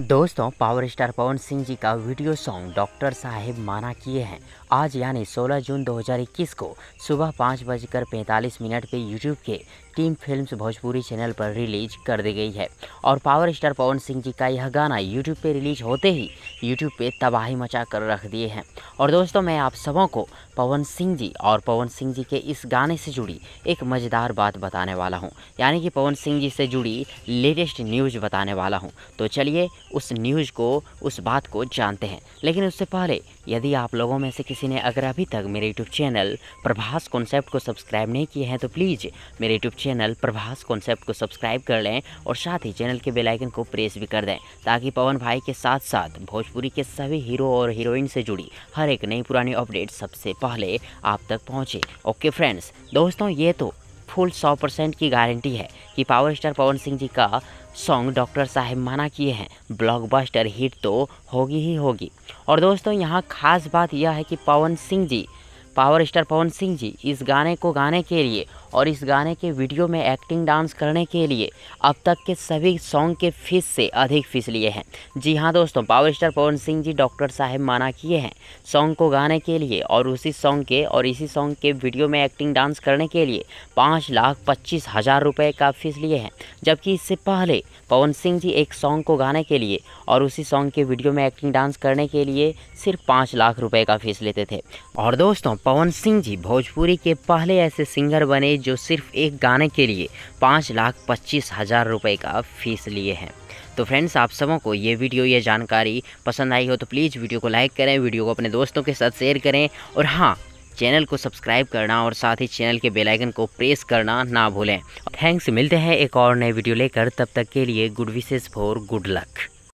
दोस्तों power star Pawan Singh ji का video song doctor साहेब माना किए हैं आज यानी 16 जून 2021 को सुबह पाँच बजकर पैंतालीस मिनट पे यूट्यूब के टीम फिल्म्स भोजपुरी चैनल पर रिलीज कर दी गई है और पावर स्टार पवन सिंह जी का यह गाना यूट्यूब पे रिलीज होते ही यूट्यूब पे तबाही मचा कर रख दिए हैं और दोस्तों मैं आप सबों को पवन सिंह जी और पवन सिंह जी के इस गाने से जुड़ी एक मज़ेदार बात बताने वाला हूँ यानी कि पवन सिंह जी से जुड़ी लेटेस्ट न्यूज़ बताने वाला हूँ तो चलिए उस न्यूज़ को उस बात को जानते हैं लेकिन उससे पहले यदि आप लोगों में से किसी ने अगर अभी तक मेरे यूट्यूब चैनल प्रभास कॉन्सेप्ट को सब्सक्राइब नहीं किए हैं तो प्लीज़ मेरे यूट्यूब चैनल प्रभास कॉन्सेप्ट को सब्सक्राइब कर लें और साथ ही चैनल के बेलाइकन को प्रेस भी कर दें ताकि पवन भाई के साथ साथ भोजपुरी के सभी हीरो और हीरोइन से जुड़ी हर एक नई पुरानी अपडेट सबसे पहले आप तक पहुँचे ओके फ्रेंड्स दोस्तों ये तो फुल सौ परसेंट की गारंटी है कि पावर स्टार पवन सिंह जी का सॉन्ग डॉक्टर साहब माना किए हैं ब्लॉकबस्टर हिट तो होगी ही होगी और दोस्तों यहाँ खास बात यह है कि पवन सिंह जी पावर स्टार पवन सिंह जी इस गाने को गाने के लिए और इस गाने के वीडियो में एक्टिंग डांस करने के लिए अब तक के सभी सॉन्ग के फीस से अधिक फीस लिए हैं जी हाँ दोस्तों power star Pawan Singh ji doctor साहब माना किए हैं सॉन्ग को गाने के लिए और उसी सॉन्ग के और इसी सॉन्ग के वीडियो में एक्टिंग डांस करने के लिए पाँच लाख पच्चीस हज़ार रुपये का फीस लिए हैं जबकि इससे पहले पवन सिंह जी एक सॉन्ग को गाने के लिए और उसी सॉन्ग के वीडियो में एक्टिंग डांस करने के लिए सिर्फ पाँच लाख रुपये का फीस लेते थे और दोस्तों पवन सिंह जी भोजपुरी के पहले ऐसे सिंगर बने जो सिर्फ एक गाने के लिए पाँच लाख पच्चीस हज़ार रुपये का फीस लिए हैं तो फ्रेंड्स आप सबों को ये वीडियो ये जानकारी पसंद आई हो तो प्लीज़ वीडियो को लाइक करें वीडियो को अपने दोस्तों के साथ शेयर करें और हाँ चैनल को सब्सक्राइब करना और साथ ही चैनल के बेल आइकन को प्रेस करना ना भूलें थैंक्स मिलते हैं एक और नए वीडियो लेकर तब तक के लिए good wishes for good luck